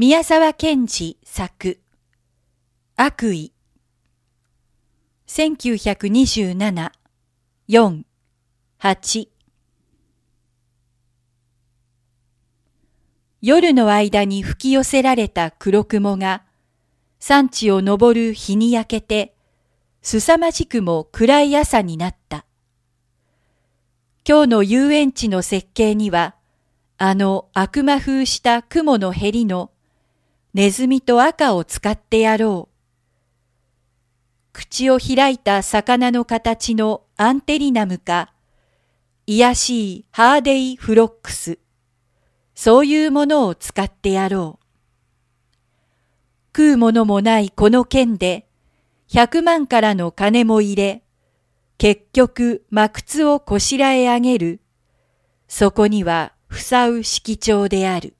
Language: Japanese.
宮沢賢治作悪意1927 4 8夜の間に吹き寄せられた黒雲が山地を登る日に焼けて凄まじくも暗い朝になった。今日の遊園地の設計にはあの悪魔風した雲のへりのネズミと赤を使ってやろう。口を開いた魚の形のアンテリナムか、癒やしいハーデイフロックス。そういうものを使ってやろう。食うものもないこの剣で、百万からの金も入れ、結局、真靴をこしらえ上げる。そこには、ふさう色調である。